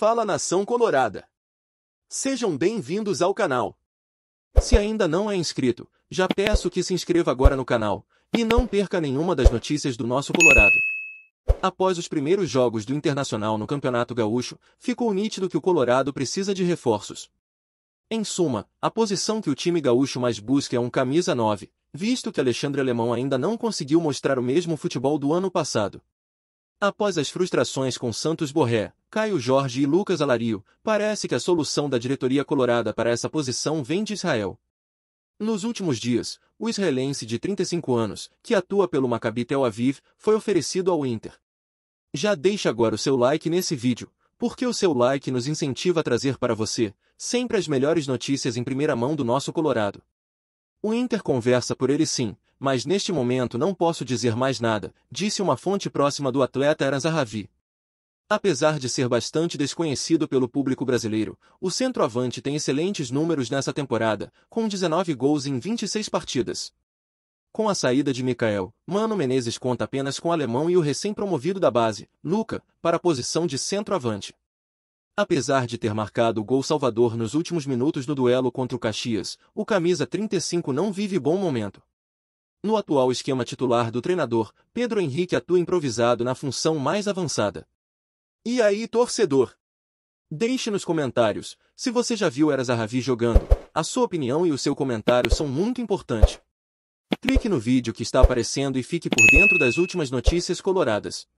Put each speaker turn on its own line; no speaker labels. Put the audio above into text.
Fala Nação Colorada! Sejam bem-vindos ao canal. Se ainda não é inscrito, já peço que se inscreva agora no canal, e não perca nenhuma das notícias do nosso Colorado. Após os primeiros jogos do Internacional no Campeonato Gaúcho, ficou nítido que o Colorado precisa de reforços. Em suma, a posição que o time gaúcho mais busca é um camisa 9, visto que Alexandre Alemão ainda não conseguiu mostrar o mesmo futebol do ano passado. Após as frustrações com Santos Borré, Caio Jorge e Lucas Alario, parece que a solução da diretoria colorada para essa posição vem de Israel. Nos últimos dias, o israelense de 35 anos, que atua pelo Maccabi Tel Aviv, foi oferecido ao Inter. Já deixa agora o seu like nesse vídeo, porque o seu like nos incentiva a trazer para você sempre as melhores notícias em primeira mão do nosso Colorado. O Inter conversa por ele sim, mas neste momento não posso dizer mais nada, disse uma fonte próxima do atleta Eran Apesar de ser bastante desconhecido pelo público brasileiro, o centroavante tem excelentes números nessa temporada, com 19 gols em 26 partidas. Com a saída de Mikael, Mano Menezes conta apenas com o alemão e o recém-promovido da base, Luca, para a posição de centroavante. Apesar de ter marcado o gol salvador nos últimos minutos do duelo contra o Caxias, o camisa 35 não vive bom momento. No atual esquema titular do treinador, Pedro Henrique atua improvisado na função mais avançada. E aí, torcedor? Deixe nos comentários se você já viu Eras Ravi jogando. A sua opinião e o seu comentário são muito importantes. Clique no vídeo que está aparecendo e fique por dentro das últimas notícias coloradas.